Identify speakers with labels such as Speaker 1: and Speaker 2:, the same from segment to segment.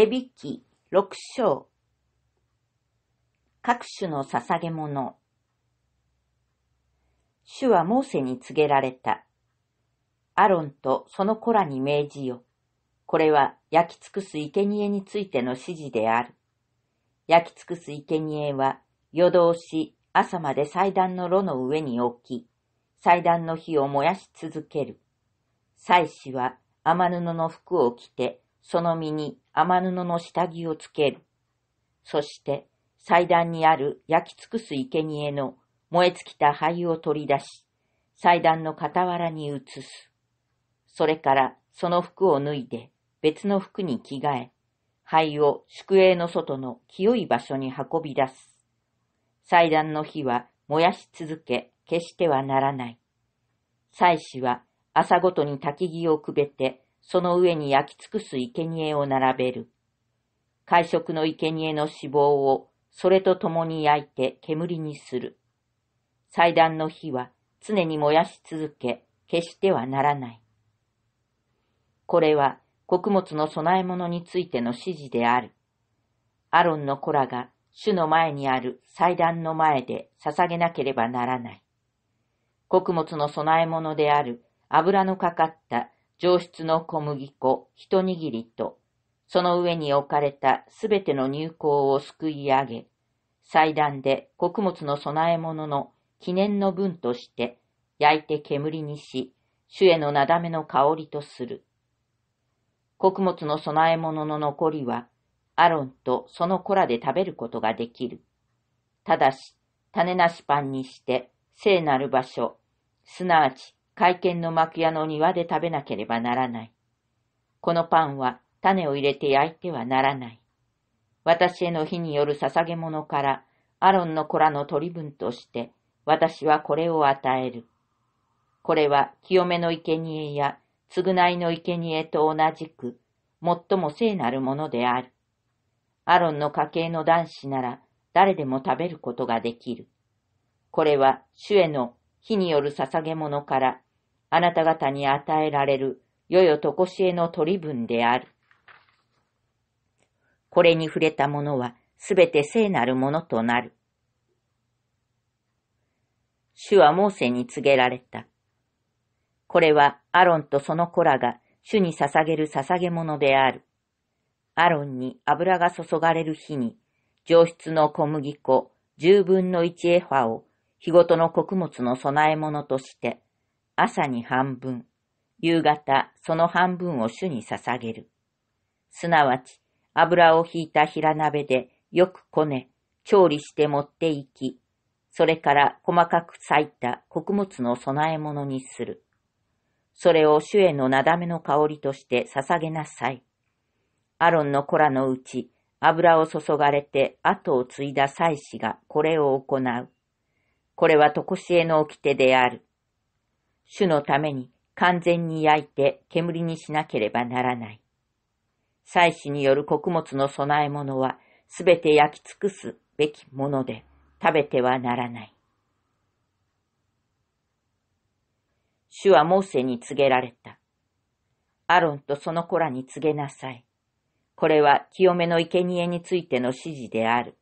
Speaker 1: レビ記六章各種の捧げ物主はモーセに告げられた。アロンとその子らに命じよ。これは焼き尽くす生贄についての指示である。焼き尽くす生贄は夜通し朝まで祭壇の炉の上に置き、祭壇の火を燃やし続ける。祭司は天布の服を着て、その身に雨布の下着をつける。そして、祭壇にある焼き尽くす生贄の燃え尽きた灰を取り出し、祭壇の傍らに移す。それからその服を脱いで別の服に着替え、灰を宿営の外の清い場所に運び出す。祭壇の火は燃やし続け、消してはならない。祭司は朝ごとに焚き木をくべて、その上に焼き尽くす生贄を並べる。会食の生贄の脂肪をそれと共に焼いて煙にする。祭壇の火は常に燃やし続け、消してはならない。これは穀物の供え物についての指示である。アロンの子らが主の前にある祭壇の前で捧げなければならない。穀物の供え物である油のかかった上質の小麦粉一握りと、その上に置かれたすべての入稿をすくい上げ、祭壇で穀物の供え物の記念の分として焼いて煙にし、主へのなだめの香りとする。穀物の供え物の残りは、アロンとその子らで食べることができる。ただし、種なしパンにして、聖なる場所、すなわち会見の幕屋の庭で食べなければならない。このパンは種を入れて焼いてはならない。私への火による捧げ物から、アロンの子らの取り分として、私はこれを与える。これは清めの生贄や償いの生贄と同じく、最も聖なるものである。アロンの家系の男子なら、誰でも食べることができる。これは主への火による捧げ物からあなた方に与えられる、よよとこしえの取り分である。これに触れたものは、すべて聖なるものとなる。主はモーセに告げられた。これはアロンとその子らが主に捧げる捧げ物である。アロンに油が注がれる日に、上質の小麦粉十分の一エファを日ごとの穀物の供え物として、朝に半分、夕方その半分を主に捧げる。すなわち、油をひいた平鍋でよくこね、調理して持っていき、それから細かく裂いた穀物の供え物にする。それを主へのなだめの香りとして捧げなさい。アロンの子らのうち、油を注がれて後を継いだ祭司がこれを行う。これはとこしえの掟である。主のために完全に焼いて煙にしなければならない。祭祀による穀物の供え物はすべて焼き尽くすべきもので食べてはならない。主はモーセに告げられた。アロンとその子らに告げなさい。これは清めの生贄についての指示である。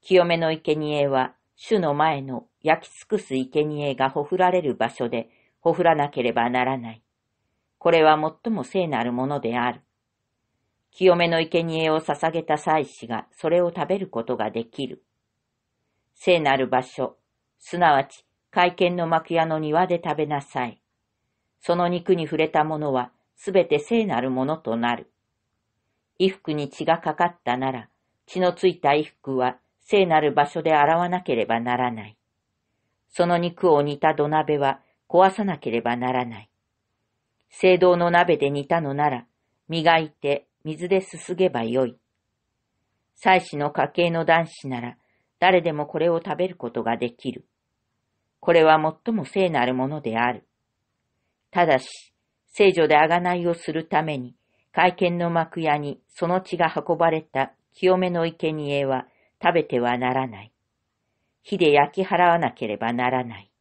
Speaker 1: 清めの生贄は主の前の焼き尽くす生贄がほふられる場所でほふらなければならない。これは最も聖なるものである。清めの生贄を捧げた祭司がそれを食べることができる。聖なる場所、すなわち会見の幕屋の庭で食べなさい。その肉に触れたものはすべて聖なるものとなる。衣服に血がかかったなら、血のついた衣服は聖なる場所で洗わなければならない。その肉を煮た土鍋は壊さなければならない。聖堂の鍋で煮たのなら、磨いて水ですすげばよい。祭司の家系の男子なら、誰でもこれを食べることができる。これは最も聖なるものである。ただし、聖女で贖いをするために、会見の幕屋にその血が運ばれた清めの生贄は食べてはならない。火で焼き払わなければならない。